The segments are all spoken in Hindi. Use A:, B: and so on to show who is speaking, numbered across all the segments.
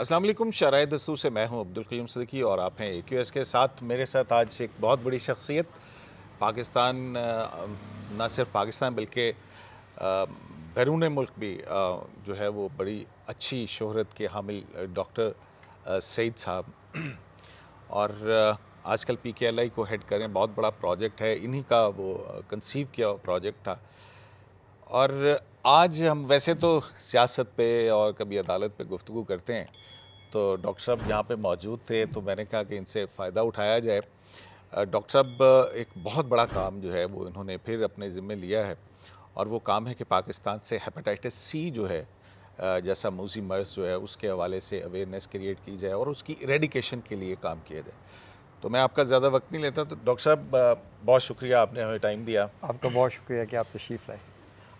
A: असलम शराय दस्तू से मैं हूं अब्दुल कयूम सदकी और आप हैं ए क्यू एस के साथ मेरे साथ आज एक बहुत बड़ी शख्सियत पाकिस्तान न सिर्फ पाकिस्तान बल्कि बैरून मुल्क भी जो है वो बड़ी अच्छी शहरत के हामिल डॉक्टर सईद साहब और आजकल पी के एल आई को हेड करें बहुत बड़ा प्रोजेक्ट है इन्हीं का वो कंसीव किया प्रोजेक्ट था और आज हम वैसे तो सियासत पे और कभी अदालत पे गुफ्तु करते हैं तो डॉक्टर साहब यहाँ पे मौजूद थे तो मैंने कहा कि इनसे फ़ायदा उठाया जाए डॉक्टर साहब एक बहुत बड़ा काम जो है वो इन्होंने फिर अपने ज़िम्मे लिया है और वो काम है कि पाकिस्तान से हेपेटाइटिस सी जो है जैसा मूजी मर्ज जो है उसके हवाले से अवेयरनेस क्रिएट की जाए और उसकी रेडिकेशन के लिए काम किया जाए तो मैं आपका ज़्यादा वक्त नहीं लेता तो डॉक्टर साहब बहुत शुक्रिया आपने हमें टाइम दिया आपका बहुत शुक्रिया कि आप तशीफ लाए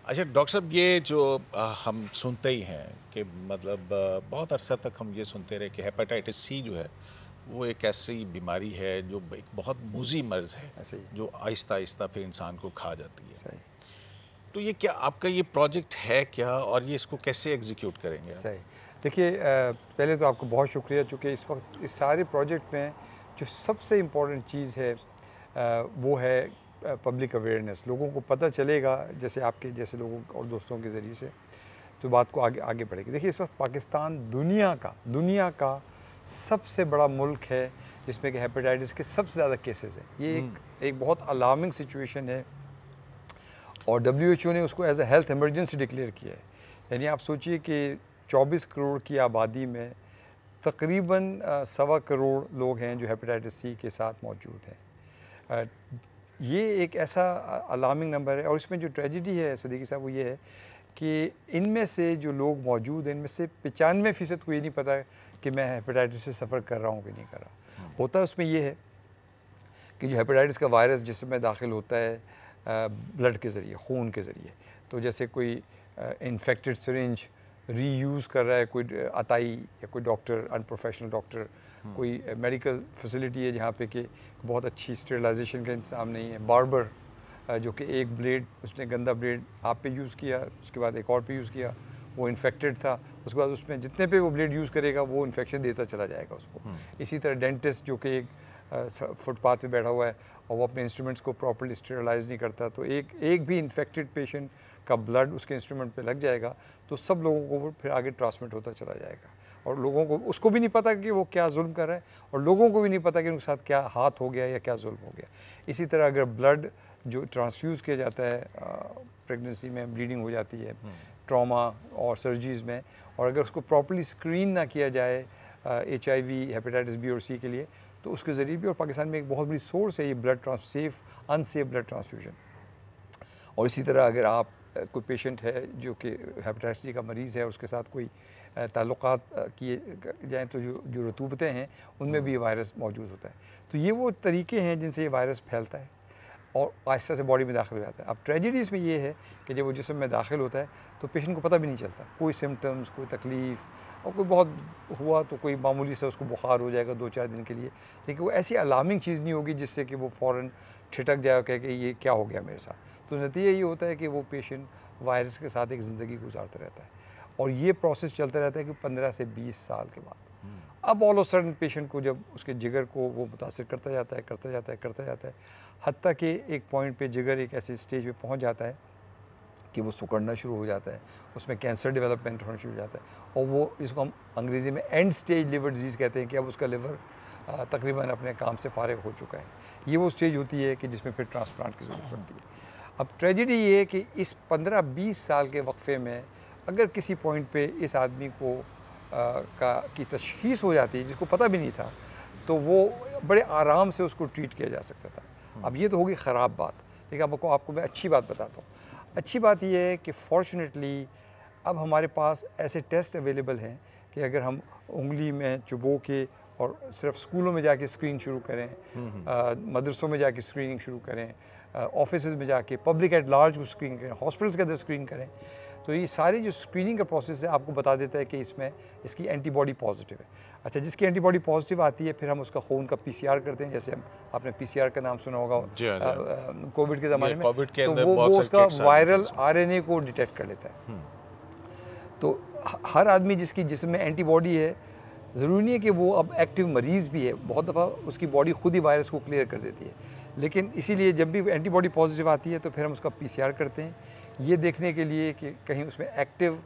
A: अच्छा डॉक्टर साहब ये जो हम सुनते ही हैं कि मतलब बहुत अरसा तक हम ये सुनते रहे कि हेपेटाइटिस सी जो है वो एक ऐसी बीमारी है जो एक बहुत मूजी मर्ज है हाँ, जो आहिस्ता आहिस्ता फिर इंसान को खा जाती है तो ये क्या आपका ये प्रोजेक्ट है क्या और ये इसको कैसे एग्जीक्यूट करेंगे सही
B: देखिए पहले तो आपको बहुत शुक्रिया चूँकि इस वक्त इस सारे प्रोजेक्ट में जो सबसे इम्पोर्टेंट चीज़ है वो है पब्लिक अवेयरनेस लोगों को पता चलेगा जैसे आपके जैसे लोगों और दोस्तों के ज़रिए से तो बात को आगे आगे बढ़ेगी देखिए इस वक्त पाकिस्तान दुनिया का दुनिया का सबसे बड़ा मुल्क है जिसमें कि हेपेटाइटिस के सबसे ज़्यादा केसेस हैं ये एक हम्म। एक बहुत अलार्मिंग सिचुएशन है और डब्ल्यू ने उसको as a health emergency declare किया है यानी आप सोचिए कि 24 करोड़ की आबादी में तकरीबन सवा करोड़ लोग हैं जो हेपेटाइटिस सी के साथ मौजूद हैं ये एक ऐसा अलार्मिंग नंबर है और इसमें जो ट्रेजिडी है सदीकी साहब वो ये है कि इनमें से जो लोग मौजूद हैं इनमें से पचानवे फ़ीसद को ये नहीं पता कि मैं हेपेटाइटिस से सफ़र कर रहा हूँ कि नहीं कर रहा हूँ हम्म। होता उसमें यह है कि जो हेपेटाइटिस का वायरस जिसमें दाखिल होता है ब्लड के ज़रिए खून के ज़रिए तो जैसे कोई इन्फेक्टेड सरेंज रीयूज़ कर रहा है कोई अताई या कोई डॉक्टर अनप्रोफेशनल डॉक्टर हम्म। कोई मेडिकल फैसिलिटी है जहाँ पे कि बहुत अच्छी स्टेलाइजेशन का इंतजाम नहीं है बार्बर जो कि एक ब्लेड उसने गंदा ब्लेड आप पे यूज़ किया उसके बाद एक और पे यूज़ किया वो इन्फेक्टेड था उसके बाद उसमें जितने पे वो ब्लेड यूज़ करेगा वो इन्फेक्शन देता चला जाएगा उसको हम्म। इसी तरह डेंटिस्ट जो कि एक फुटपाथ पे बैठा हुआ है और वो अपने इंस्ट्रूमेंट्स को प्रॉपरली स्टेरलाइज नहीं करता तो एक एक भी इन्फेक्टेड पेशेंट का ब्लड उसके इंस्ट्रूमेंट पे लग जाएगा तो सब लोगों को फिर आगे ट्रांसमिट होता चला जाएगा और लोगों को उसको भी नहीं पता कि वो क्या जुल्म कर रहे हैं और लोगों को भी नहीं पता कि उनके साथ क्या हाथ हो गया या क्या जुल्म हो गया इसी तरह अगर ब्लड जो ट्रांसफ्यूज़ किया जाता है प्रेगनेंसी में ब्लीडिंग हो जाती है ट्रॉमा हम्म। और सर्जरीज में और अगर उसको प्रॉपरली स्क्रीन ना किया जाए H I V hepatitis B और सी के लिए तो उसके ज़रिए भी और पाकिस्तान में एक बहुत बड़ी सोर्स है ये blood trans safe unsafe blood transfusion और इसी तरह अगर आप कोई पेशेंट है जो कि हेपेटाइटिस सी का मरीज़ है उसके साथ कोई ताल्लुक किए जाएँ तो जो जो रतूबतें हैं उनमें भी ये वायरस मौजूद होता है तो ये वो तरीके हैं जिनसे ये वायरस फैलता है और आहिस्ता से बॉडी में दाखिल हो जाता है अब ट्रेजिडीज़ में ये है कि जब वो जिसम में दाखिल होता है तो पेशेंट को पता भी नहीं चलता कोई सिम्टम्स कोई तकलीफ़ और कोई बहुत हुआ तो कोई मामूली से उसको बुखार हो जाएगा दो चार दिन के लिए लेकिन वो ऐसी अलार्मिंग चीज़ नहीं होगी जिससे कि वो फ़ौर ठिटक जाए कह के ये क्या हो गया मेरे साथ तो नतीजा ये होता है कि वो पेशेंट वायरस के साथ एक ज़िंदगी गुजारते रहता है और ये प्रोसेस चलता रहता है कि पंद्रह से बीस साल के बाद हम्म। अब ऑल ऑफ सडन पेशेंट को जब उसके जिगर को वो मुतासर करता जाता है करता जाता है करता जाता है हती कि एक पॉइंट पे जिगर एक ऐसे स्टेज पे पहुंच जाता है कि वो सुकड़ना शुरू हो जाता है उसमें कैंसर डेवलपमेंट होना शुरू हो जाता है और वो इसको हम अंग्रेज़ी में एंड स्टेज लिवर डिजीज़ कहते हैं कि अब उसका लिवर तकरीबन अपने काम से फारग हो चुका है ये वो स्टेज होती है कि जिसमें फिर ट्रांसप्लांट की ज़रूरत पड़ती है अब ट्रेजिडी ये है कि इस 15-20 साल के वक्फे में अगर किसी पॉइंट पे इस आदमी को आ, का की तशखीस हो जाती जिसको पता भी नहीं था तो वो बड़े आराम से उसको ट्रीट किया जा सकता था हम्म। अब ये तो होगी ख़राब बात लेकिन आपको आपको मैं अच्छी बात बताता हूँ अच्छी बात यह है कि फॉर्चुनेटली अब हमारे पास ऐसे टेस्ट अवेलेबल हैं कि अगर हम उंगली में चुबो के और सिर्फ स्कूलों में जाके स्क्रीन शुरू करें हम्म, हम्म। मदरसों में जाके स्क्रीनिंग शुरू करें ऑफिस uh, में जाके पब्लिक एट लार्ज को स्क्रीन करें हॉस्पिटल्स के अंदर स्क्रीन करें तो ये सारी जो स्क्रीनिंग का प्रोसेस है आपको बता देता है कि इसमें इसकी एंटीबॉडी पॉजिटिव है अच्छा जिसकी एंटीबॉडी पॉजिटिव आती है फिर हम उसका खून का पीसीआर करते हैं जैसे हम आपने पीसीआर का नाम सुना होगा कोविड हाँ, हाँ। uh, uh, के ज़माने में के तो वो, वो उसका वायरल आरएनए को डिटेक्ट कर लेता है
A: हम्म।
B: तो हर आदमी जिसकी जिसम में एंटीबॉडी है ज़रूरी नहीं है कि वो अब एक्टिव मरीज़ भी है बहुत दफ़ा उसकी बॉडी खुद ही वायरस को क्लियर कर देती है लेकिन इसीलिए जब भी एंटीबॉडी पॉजिटिव आती है तो फिर हम उसका पीसीआर करते हैं ये देखने के लिए कि कहीं उसमें एक्टिव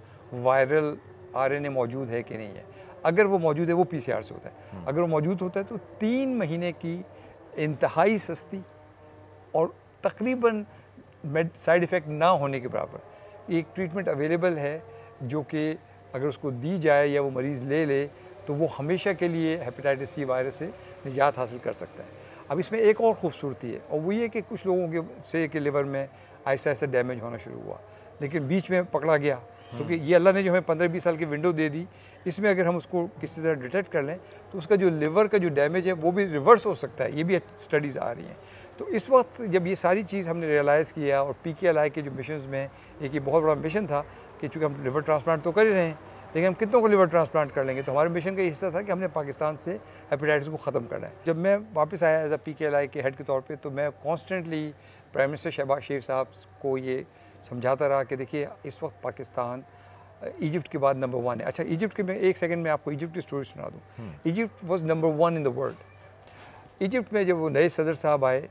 B: वायरल आरएनए मौजूद है कि नहीं है अगर वो मौजूद है वो पीसीआर से होता है हम्म। अगर वो मौजूद होता है तो तीन महीने की इंतहाई सस्ती और तकरीबन साइड इफ़ेक्ट ना होने के बराबर एक ट्रीटमेंट अवेलेबल है जो कि अगर उसको दी जाए या वो मरीज़ ले ले तो वो हमेशा के लिए हेपेटाइटिस सी वायरस से निजात हासिल कर सकता है अब इसमें एक और ख़ूबसूरती है और वो ये कि कुछ लोगों के से कि लिवर में ऐसा ऐसा डैमेज होना शुरू हुआ लेकिन बीच में पकड़ा गया क्योंकि हम्म। ये अल्लाह ने जो हमें पंद्रह बीस साल की विंडो दे दी इसमें अगर हम उसको किसी तरह डिटेक्ट कर लें तो उसका जो लिवर का जो डैमेज है वो भी रिवर्स हो सकता है ये भी स्टडीज़ आ रही हैं तो इस वक्त जब ये सारी चीज़ हमने रियलाइज़ किया और पी के एल आई के जो मिशन में एक ये बहुत बड़ा मिशन था कि चूँकि हम लिवर ट्रांसप्लांट तो कर ही रहे हैं लेकिन हम कितनों को लिवर ट्रांसप्लांट कर लेंगे तो हमारे मिशन का हिस्सा था कि हमने पाकिस्तान से हेपेटाइटिस को ख़त्म करना है जब मैं वापस आया as a P K L I के हेड के तौर पर तो मैं constantly prime minister Shahbaz Sharif साहब को ये समझाता रहा कि देखिए इस वक्त पाकिस्तान इजिप्ट uh, के बाद नंबर वन है अच्छा इजिप्ट के मैं एक सेकंड में आपको इजिप्ट की स्टोरी सुना दूँ Egypt was number one in the world Egypt में जब वो नए सदर साहब आए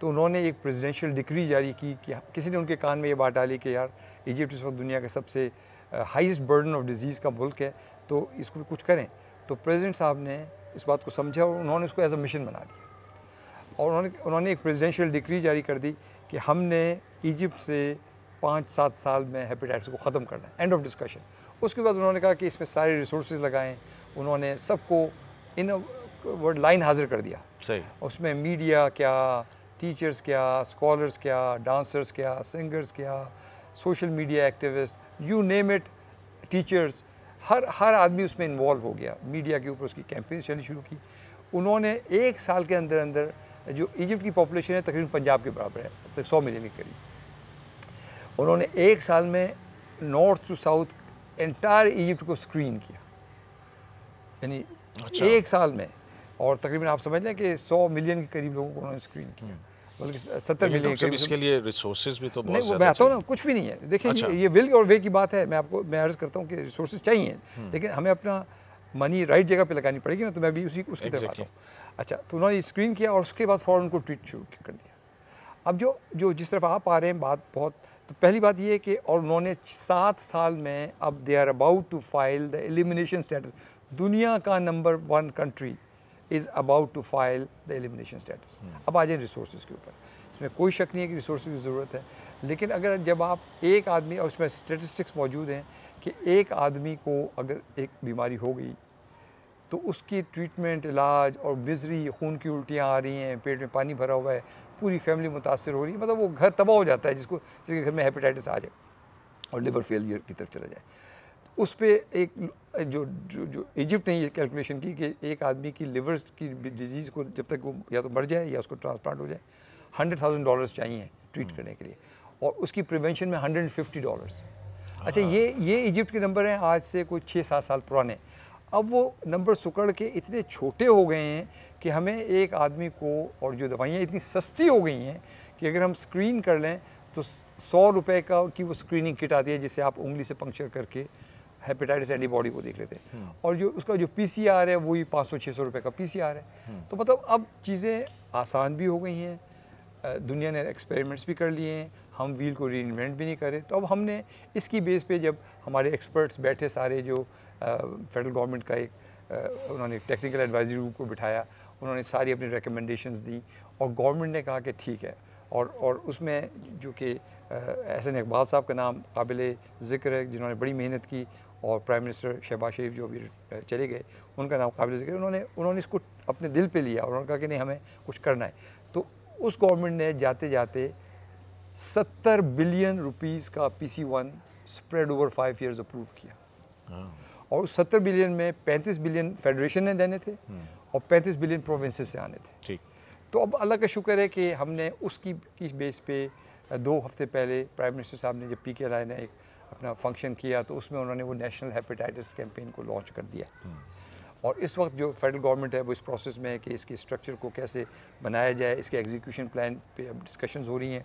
B: तो उन्होंने एक प्रेसिडेंशियल डिक्री जारी की कि किसी ने उनके कान में ये बात डाली कि यार इजिप्ट इस वक्त दुनिया का सबसे हाईएस्ट बर्डन ऑफ डिजीज़ का मुल्क है तो इसको कुछ करें तो प्रेसिडेंट साहब ने इस बात को समझा और उन्होंने इसको एज अ मिशन बना दिया और उन्होंने उन्होंने एक प्रेसिडेंशियल डिक्री जारी कर दी कि हमने इजिप्ट से पाँच सात साल में हेपेटाइटिस को ख़त्म करना है एंड ऑफ डिस्कशन उसके बाद उन्होंने कहा कि इसमें सारे रिसोर्स लगाएं उन्होंने सबको इन वर्ड लाइन हाजिर कर दिया सही उसमें मीडिया क्या टीचर्स क्या स्कॉलर्स क्या डांसर्स क्या सिंगर्स क्या social media activist you name it teachers हर हर आदमी उसमें इन्वॉल्व हो गया मीडिया के ऊपर उसकी कैंपेन चलनी शुरू की उन्होंने एक साल के अंदर अंदर जो इजिप्ट की पॉपुलेशन है तकरीबन पंजाब के बराबर है तो सौ मिलियन के करीब उन्होंने एक साल में north to south entire Egypt को स्क्रीन किया यानी अच्छा। एक साल में और तकरीबन आप समझ लें कि सौ मिलियन के करीब लोगों को उन्होंने
A: स्क्रीन किया हम्म। बल्कि सत्तर मिलियन इसके लिए रिसोर्सेज भी तो बहुत नहीं वो मैं आता हूँ ना
B: कुछ भी नहीं है देखिए अच्छा। ये विल और वे की बात है मैं आपको मैं अर्ज़ करता हूँ कि रिसोर्सेज चाहिए हम्म। लेकिन हमें अपना मनी राइट जगह पे लगानी पड़ेगी ना तो मैं भी उसी उसकी तरफ आता हूँ अच्छा तो उन्होंने स्क्रीन किया और उसके बाद फ़ौर उनको ट्वीट शुरू कर दिया अब जो जो जिस तरफ आप आ रहे हैं बात बहुत तो पहली बात ये है कि और उन्होंने सात साल में अब they are about to file the elimination status दुनिया का number one country is about to file the elimination status अब आ जाए रिसोर्स के ऊपर इसमें कोई शक नहीं है कि रिसोर्स की ज़रूरत है लेकिन अगर जब आप एक आदमी और इसमें स्टेटिस्टिक्स मौजूद हैं कि एक आदमी को अगर एक बीमारी हो गई तो उसकी ट्रीटमेंट इलाज और बिजरी खून की उल्टियाँ आ रही हैं पेट में पानी भरा हुआ है पूरी फैमिली मुतासर हो रही है मतलब वो घर तबाह हो जाता है जिसको जिसके घर में हेपेटाइटिस आ जाए और लिवर फेलियर की तरफ चला जाए उस पर एक जो जो जो इजिप्ट ने ये कैलकुलेशन की कि एक आदमी की लिवर की डिजीज़ को जब तक वो या तो मर जाए या उसको ट्रांसप्लांट हो जाए हंड्रेड थाउजेंड डॉलर्स चाहिए ट्रीट हम्म। करने के लिए और उसकी प्रिवेंशन में हंड्रेड फिफ्टी डॉलर्स अच्छा हाँ। ये ये इजिप्ट के नंबर हैं आज से कोई छः सात साल पुराने अब वो नंबर सुकड़ के इतने छोटे हो गए हैं कि हमें एक आदमी को और जो दवाइयाँ इतनी सस्ती हो गई हैं कि अगर हम स्क्रीन कर लें तो सौ रुपये का की वो स्क्रीनिंग किट आती है जिसे आप उंगली से पंक्चर करके हेपेटाइटिस एंटीबॉडी वो देख लेते हैं हम्म। और जो उसका जो पी है वही पाँच सौ छः सौ रुपये का पी है हम्म। तो मतलब अब चीज़ें आसान भी हो गई हैं दुनिया ने एक्सपेरिमेंट्स भी कर लिए हैं हम व्हील को री इन्वेंट भी नहीं करें तो अब हमने इसकी बेस पे जब हमारे एक्सपर्ट्स बैठे सारे जो फेडरल गवर्नमेंट का एक उन्होंने टेक्निकल एडवाइजरी ग्रुप को बिठाया उन्होंने सारी अपनी रिकमेंडेशंस दी और गवर्नमेंट ने कहा कि ठीक है और और उसमें जो कि एहसन इकबाल साहब का नाम काबिल ज़िक्र है जिन्होंने बड़ी मेहनत की और प्राइम मिनिस्टर शहबाज शरीफ जो भी चले गए उनका नाम काबिल जिक्र उन्होंने उन्होंने इसको अपने दिल पे लिया और उन्होंने कहा कि नहीं हमें कुछ करना है तो उस गवर्नमेंट ने जाते जाते सत्तर बिलियन रुपीज़ का P C one spread over five years approve किया हाँ। और उस सत्तर बिलियन में पैंतीस बिलियन फेडरेशन ने देने थे हम्म। और पैंतीस बिलियन प्रोविंस से आने थे ठीक तो अब अल्लाह का शुक्र है कि हमने उसकी किस बेस पे दो हफ्ते पहले प्राइम मिनिस्टर साहब ने जब पी के राय ने एक अपना फंक्शन किया तो उसमें उन्होंने वो नेशनल हेपेटाइटिस कैंपेन को लॉन्च कर दिया हम्म। और इस वक्त जो फेडरल गवर्नमेंट है वो इस प्रोसेस में है कि इसके स्ट्रक्चर को कैसे बनाया जाए इसके एग्जीक्यूशन प्लान पे अब डिस्कशंस हो रही हैं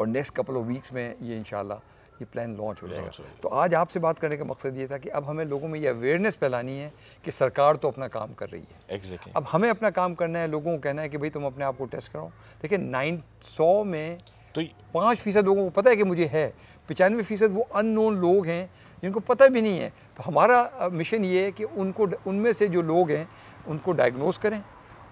B: और नेक्स्ट कपल ऑफ वीक्स में ये इन ये प्लान लॉन्च हो जाएगा तो आज आपसे बात करने का मकसद ये था कि अब हमें लोगों में ये अवेयरनेस फैलानी है कि सरकार तो अपना काम कर रही है exactly. अब हमें अपना काम करना है लोगों को कहना है कि भाई तुम अपने आप को टेस्ट कराओ देखिए नाइन सौ में तो पाँच फीसद लोगों को पता है कि मुझे है पचानवे फ़ीसद वो अननोन लोग हैं जिनको पता भी नहीं है तो हमारा मिशन ये है कि उनको उनमें से जो लोग हैं उनको डायग्नोस करें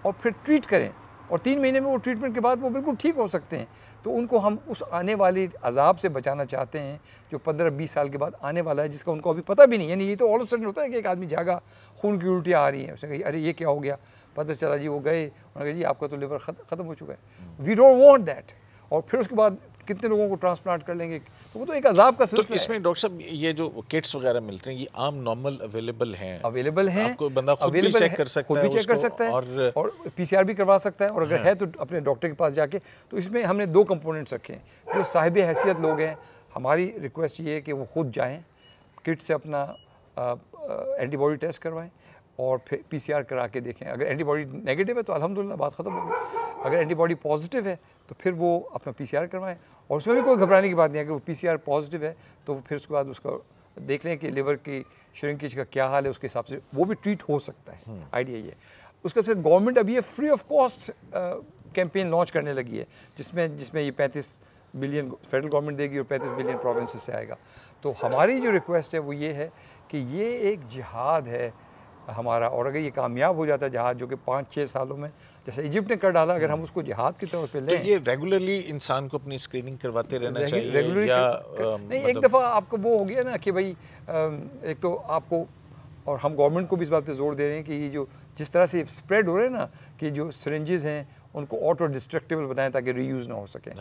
B: और फिर ट्रीट करें और तीन महीने में वो ट्रीटमेंट के बाद वो बिल्कुल ठीक हो सकते हैं तो उनको हम उस आने वाले अजाब से बचाना चाहते हैं जो पंद्रह बीस साल के बाद आने वाला है जिसका उनको अभी पता भी नहीं यानी ये तो ऑल ऑफ सडन होता है कि एक आदमी जागा खून की उल्टियाँ आ रही हैं उसने कही अरे ये क्या हो गया पता चला जी वो गए उन्होंने कहा जी आपका तो लिवर ख़त्म हो
A: चुका है
B: वी डोंट वॉन्ट दैट और फिर उसके बाद कितने लोगों को ट्रांसप्लांट कर लेंगे तो वो तो
A: एक अजाब का तो सिलसिला तो इसमें डॉक्टर साहब ये जो किट्स वगैरह मिलते हैं ये आम नॉर्मल अवेलेबल हैं अवेलेबल हैं आपको बंदा खुद भी चेक कर सकता है भी चेक कर सकता है और और पीसीआर भी करवा सकता है
B: और अगर हम्म। है तो अपने डॉक्टर के पास जाके तो इसमें हमने दो कंपोनेंट्स रखे हैं जो साहिब हैसियत लोग हैं हमारी रिक्वेस्ट ये है कि वो खुद जाएँ किट से अपना एंटीबॉडी टेस्ट करवाएँ और फिर पीसीआर करा के देखें अगर एंटीबॉडी नेगेटिव है तो अलहमदिल्ला बात ख़त्म हो गई अगर एंटीबॉडी पॉजिटिव है तो फिर वो अपना पीसीआर करवाएं और उसमें भी कोई घबराने की बात नहीं है अगर वो पीसीआर पॉजिटिव है तो फिर उसके बाद उसका देख लें कि लिवर की श्रिंकेज का क्या हाल है उसके हिसाब से वो भी ट्रीट हो सकता है आइडिया हम्म। ये उसके फिर गवर्नमेंट अभी ये free of cost campaign launch करने लगी है जिसमें जिसमें ये पैंतीस बिलियन फेडरल गवर्नमेंट देगी और पैंतीस बिलियन प्रोविंस से आएगा तो हमारी जो रिक्वेस्ट है वो ये है कि ये एक जिहाद है हमारा और अगर ये कामयाब हो जाता है जहाज जो कि पाँच छः सालों में जैसे इजिप्ट ने कर
A: डाला अगर हम उसको जहाद के तौर पे तो लें तो ये रेगुलरली इंसान को अपनी स्क्रीनिंग करवाते रहना चाहिए रेगुलरली या, कर, या, नहीं मतलब... एक दफ़ा
B: आपको वो हो गया ना कि भाई एक तो आपको और हम गवर्नमेंट को भी इस बात पर जोर दे रहे हैं कि ये जो जिस तरह से स्प्रेड हो रहे हैं ना कि जो सरेंजेज़ हैं उनको ऑटो डिस्ट्रक्टिबल बनाएं ताकि रीयूज़ ना हो सके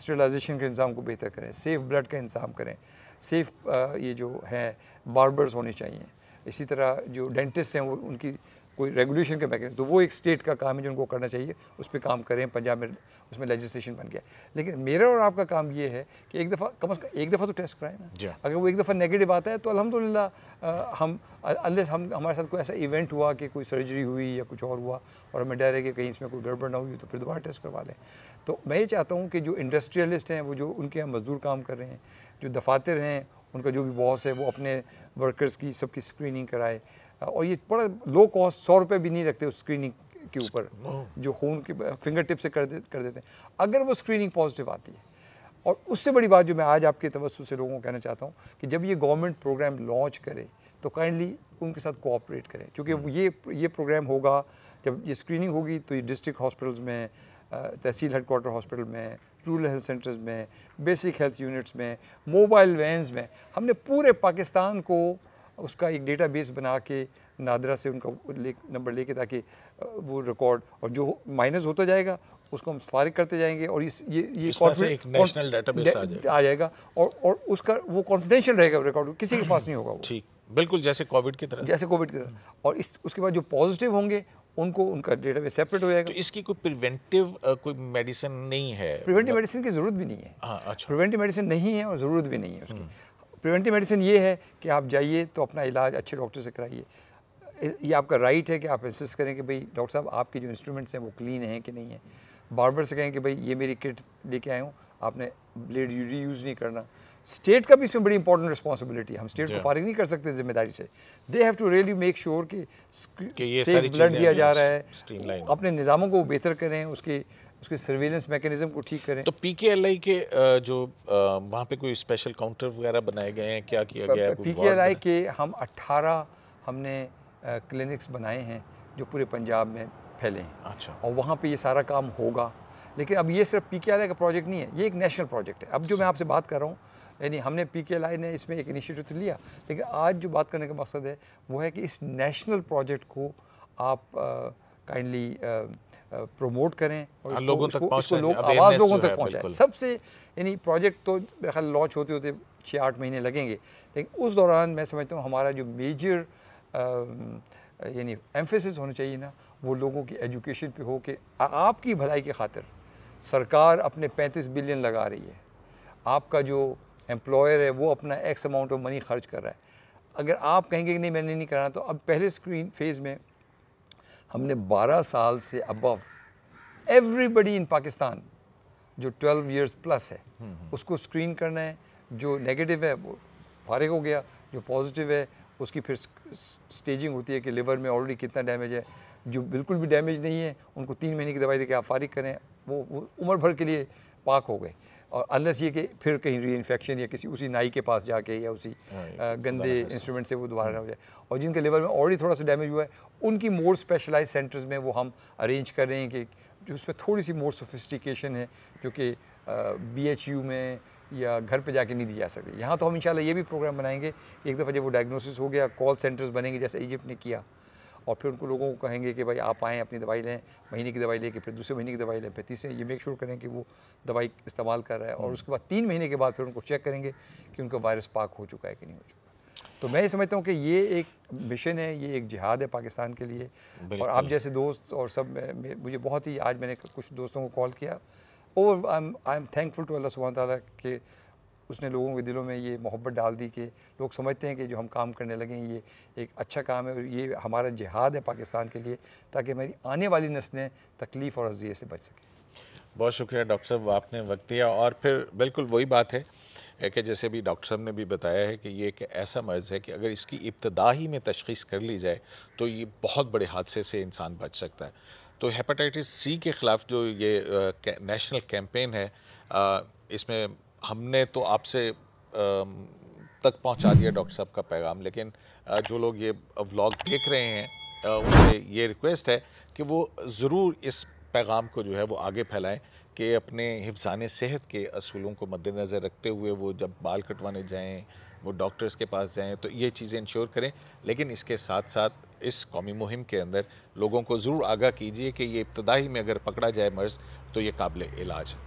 B: स्टेलाइजेशन हाँ। के इंतजाम को बेहतर करें सेफ़ ब्लड का इंतजाम करें सेफ ये जो है बार्बर्स होने चाहिए इसी तरह जो डेंटिस्ट हैं वो उनकी कोई रेगुलेशन का मैकेनिज्म तो वो एक स्टेट का काम है जो उनको करना चाहिए उस पर काम करें पंजाब में उसमें लेजिस्लेशन बन गया लेकिन मेरा और आपका काम ये है कि एक दफ़ा कम अज़ कम एक दफ़ा तो टेस्ट कराएं ना अगर वो एक दफ़ा नेगेटिव आता है तो अलहमदिल्ला हम अल्लेस हम हमारे साथ कोई ऐसा इवेंट हुआ कि कोई सर्जरी हुई या कुछ और हुआ और हमें डर है कि कहीं इसमें कोई गड़बड़ ना हुई तो फिर दोबारा टेस्ट करवा लें तो मैं ये चाहता हूँ कि जो इंडस्ट्रियलिस्ट हैं वो जो उनके यहाँ मज़दूर काम कर रहे हैं जो दफातर हैं उनका जो भी बॉस है वो अपने वर्कर्स की सबकी स्क्रीनिंग कराए और ये बड़ा लो कॉस्ट सौ रुपये भी नहीं रखते उस स्क्रीनिंग के ऊपर जो खून के फिंगर टिप से कर दे कर देते हैं अगर वो स्क्रीनिंग पॉजिटिव आती है और उससे बड़ी बात जो मैं आज आपके तवस्सु से लोगों को कहना चाहता हूँ कि जब ये गवर्नमेंट प्रोग्राम लॉन्च करे तो काइंडली उनके साथ कोऑपरेट करें क्योंकि ये ये प्रोग्राम होगा जब ये स्क्रीनिंग होगी तो ये डिस्ट्रिक्ट हॉस्पिटल्स में तहसील हेड क्वार्टर हॉस्पिटल में रूरल हेल्थ सेंटर्स में बेसिक हेल्थ यूनिट्स में मोबाइल वैन्स में हमने पूरे पाकिस्तान को उसका एक डेटाबेस बना के नादरा से उनका ले नंबर लेके ताकि वो रिकॉर्ड और जो माइनस होता जाएगा उसको हम फारिग करते जाएंगे और इस ये ये इस से एक नेशनल डेटाबेस आ जाएगा आ जाएगा और और उसका वो कॉन्फिडेंशियल रहेगा रिकॉर्ड किसी के पास नहीं होगा वो ठीक बिल्कुल जैसे कोविड की तरह जैसे कोविड की तरह हम्म। और इस उसके बाद जो पॉजिटिव होंगे उनको उनका डेटा भी सेपरेट हो जाएगा तो इसकी कोई प्रिवेंटिव कोई मेडिसिन नहीं है प्रिवेंटिव मेडिसिन मतलब की ज़रूरत भी नहीं है हाँ अच्छा प्रिवेंटिव मेडिसिन नहीं है और ज़रूरत भी नहीं है उसकी प्रिवेंटिव हम्म। मेडिसिन ये है कि आप जाइए तो अपना इलाज अच्छे डॉक्टर से कराइए ये आपका राइट है कि आप इंसिस करें कि भाई डॉक्टर साहब आपके जो इंस्ट्रूमेंट्स हैं वो क्लीन हैं कि नहीं है बार से कहें कि भाई ये मेरी किट लेके आए हूँ आपने ब्लेड यूज नहीं करना स्टेट का भी इसमें बड़ी इंपॉर्टेंट रिस्पॉन्सिबिलिटी है हम स्टेट को फारिग नहीं कर सकते जिम्मेदारी से they have to really make sure कि, ब्लड दिया जा रहा है अपने निज़ामों को बेहतर करें उसके उसके सर्वेलेंस मैकेनिज्म को ठीक करें तो
A: पीकेएलआई के जो वहाँ पे कोई स्पेशल काउंटर वगैरह बनाए गए हैं क्या किया गया है पी के एल आई
B: के हम 18 हमने क्लिनिक्स बनाए हैं जो पूरे पंजाब में फैले हैं अच्छा और वहाँ पे ये सारा काम होगा लेकिन अब ये सिर्फ पी के एल आई का प्रोजेक्ट नहीं है ये एक नेशनल प्रोजेक्ट है अब जो मैं आपसे बात कर रहा हूँ यानी हमने पी के ने इसमें एक इनिशिएटिव तो लिया लेकिन आज जो बात करने का मकसद है वो है कि इस नेशनल प्रोजेक्ट को आप काइंडली प्रमोट करें और हाँ, लोगों तक पहुंचाएं लोग आवाज़ लोगों तक पहुँचाएँ सबसे यानी प्रोजेक्ट तो मेरे ख्याल लॉन्च होते होते छः आठ महीने लगेंगे लेकिन उस दौरान मैं समझता हूँ हमारा जो मेजर यानी एम्फेसिस होना चाहिए ना वो लोगों की एजुकेशन पे हो कि आपकी भलाई के खातिर सरकार अपने 35 बिलियन लगा रही है आपका जो एम्प्लॉयर है वो अपना एक्स अमाउंट ऑफ मनी खर्च कर रहा है अगर आप कहेंगे कि नहीं मैंने नहीं कराना तो अब पहले स्क्रीन फेज़ में हमने 12 साल से अबव एवरीबडी इन पाकिस्तान जो 12 इयर्स प्लस है हम्म, हम्म। उसको स्क्रीन करना है जो नेगेटिव है वो फारिग हो गया जो पॉजिटिव है उसकी फिर स्टेजिंग होती है कि लिवर में ऑलरेडी कितना डैमेज है जो बिल्कुल भी डैमेज नहीं है उनको तीन महीने की दवाई देकर आप फारिग करें वो, वो उम्र भर के लिए पाक हो गए और अनलेस ये कि फिर कहीं री इन्फेक्शन या किसी उसी नाई के पास जाके या उसी आ, हाँ, तो गंदे इंस्ट्रूमेंट से वो दोबारा हाँ। ना हो जाए और जिनके लेवल में ऑलरेडी थोड़ा सा डैमेज हुआ है उनकी मोर स्पेशलाइज सेंटर्स में वो हम अरेंज कर रहे हैं कि जो उस पर थोड़ी सी मोर सोफिस्टिकेशन है जो कि बी एच यू में या घर पे जाके नहीं दी जा सकती यहाँ तो हम इंशाल्लाह ये भी प्रोग्राम बनाएंगे एक दफ़ा जब वो डायग्नोसिस हो गया कॉल सेंटर्स बनेंगे जैसे इजिप्ट ने किया और फिर उनको लोगों को कहेंगे कि भाई आप आएँ अपनी दवाई लें महीने की दवाई लेके फिर दूसरे महीने की दवाई लें फिर तीसरे ये मेक श्योर करें कि वो दवाई इस्तेमाल कर रहा है और हम्म। उसके बाद तीन महीने के बाद फिर उनको चेक करेंगे कि उनका वायरस पाक हो चुका है कि नहीं हो चुका तो मैं ये समझता हूँ कि ये एक मिशन है ये एक जिहाद है पाकिस्तान के लिए और आप जैसे दोस्त और सब मुझे बहुत ही आज मैंने कुछ दोस्तों को कॉल किया और I am thankful to Allah सुबह ताली के उसने लोगों के दिलों में ये मोहब्बत डाल दी कि लोग समझते हैं कि जो हम काम करने लगे ये एक अच्छा काम है और ये हमारा जिहाद है पाकिस्तान के लिए ताकि मेरी आने वाली नस्लें तकलीफ़ और अजिए से
A: बच सकें बहुत शुक्रिया डॉक्टर साहब आपने वक्त दिया और फिर बिल्कुल वही बात है कि जैसे भी डॉक्टर साहब ने भी बताया है कि ये एक ऐसा मर्ज़ है कि अगर इसकी इब्तदा ही में तशीस कर ली जाए तो ये बहुत बड़े हादसे से इंसान बच सकता है तो हेपाटाइटिस सी के ख़िलाफ़ जो ये नेशनल कैंपेन है इसमें हमने तो आपसे तक पहुंचा दिया डॉक्टर साहब का पैगाम लेकिन जो लोग ये व्लॉग देख रहे हैं उनसे ये रिक्वेस्ट है कि वो ज़रूर इस पैगाम को जो है वो आगे फैलाएं कि अपने हिफान सेहत के असूलों को मद्देनज़र रखते हुए वो जब बाल कटवाने जाएँ वो डॉक्टर्स के पास जाएँ तो ये चीज़ें इंश्योर करें लेकिन इसके साथ साथ इस कौमी मुहिम के अंदर लोगों को ज़रूर आगाह कीजिए कि ये इब्तदाई में अगर पकड़ा जाए मर्ज़ तो ये काबिल इलाज है